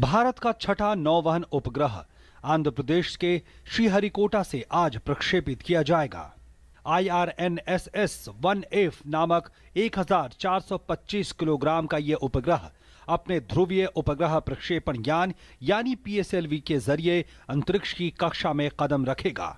भारत का छठा नौवहन उपग्रह आंध्र प्रदेश के श्रीहरिकोटा से आज प्रक्षेपित किया जाएगा I R N S S one F नामक 1425 किलोग्राम का यह उपग्रह अपने ध्रुवीय उपग्रह प्रक्षेपण यान यानी पीएसएलवी के जरिए अंतरिक्ष की कक्षा में कदम रखेगा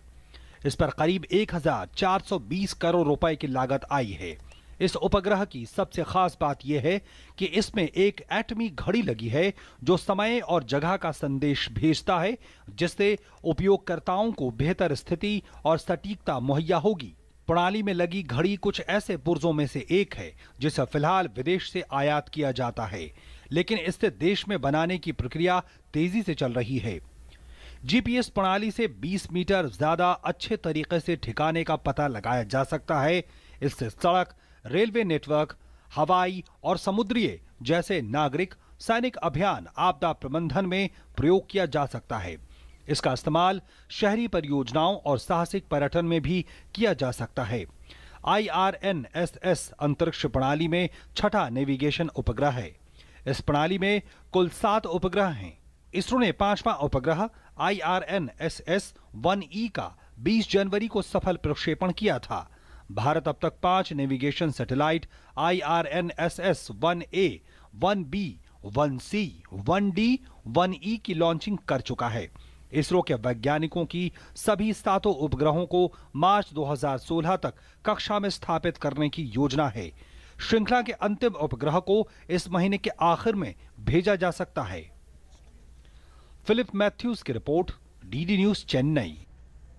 इस पर करीब 1420 करोड़ रुपए की लागत आई है इस उपग्रह की सबसे खास बात यह है कि इसमें एक एटमी घड़ी लगी है जो समय और जगह का संदेश भेजता है जिससे उपयोगकर्ताओं को बेहतर स्थिति और सटीकता मुहैया होगी प्रणाली में लगी घड़ी कुछ ऐसे पुर्जों में से एक है जिसे फिलहाल विदेश से आयात किया जाता है लेकिन इससे देश में बनाने की प्रक्रिया तेजी से चल रही है जीपीएस प्रणाली से 20 मीटर ज्यादा अच्छे तरीके से ठिकाने का पता लगाया जा सकता है इससे सड़क रेलवे नेटवर्क हवाई और समुद्रीय जैसे नागरिक सैनिक अभियान आपदा प्रबंधन में प्रयोग किया जा सकता है इसका इस्तेमाल शहरी परियोजनाओं और साहसिक पर्यटन में भी किया जा सकता है आईआरएनएसएस अंतरिक्ष प्रणाली में छठा नेविगेशन उपग्रह है इस प्रणाली में कुल सात उपग्रह हैं इसरो ने पांचवा उपग्रह I R N S S one E का 20 जनवरी को सफल प्रक्षेपण किया था भारत अब तक पांच navigation satellite I R N S S one A one B one C one D one E e की लॉन्चिंग कर चुका है इसरो के वैज्ञानिकों की सभी सातों उपग्रहों को मार्च 2016 तक कक्षा में स्थापित करने की योजना है श्रृंखला के अंतिम उपग्रह को इस महीने के आखिर में भेजा जा सकता है फिलिप मैथ्यूज की रिपोर्ट डीडी न्यूज चेन्नई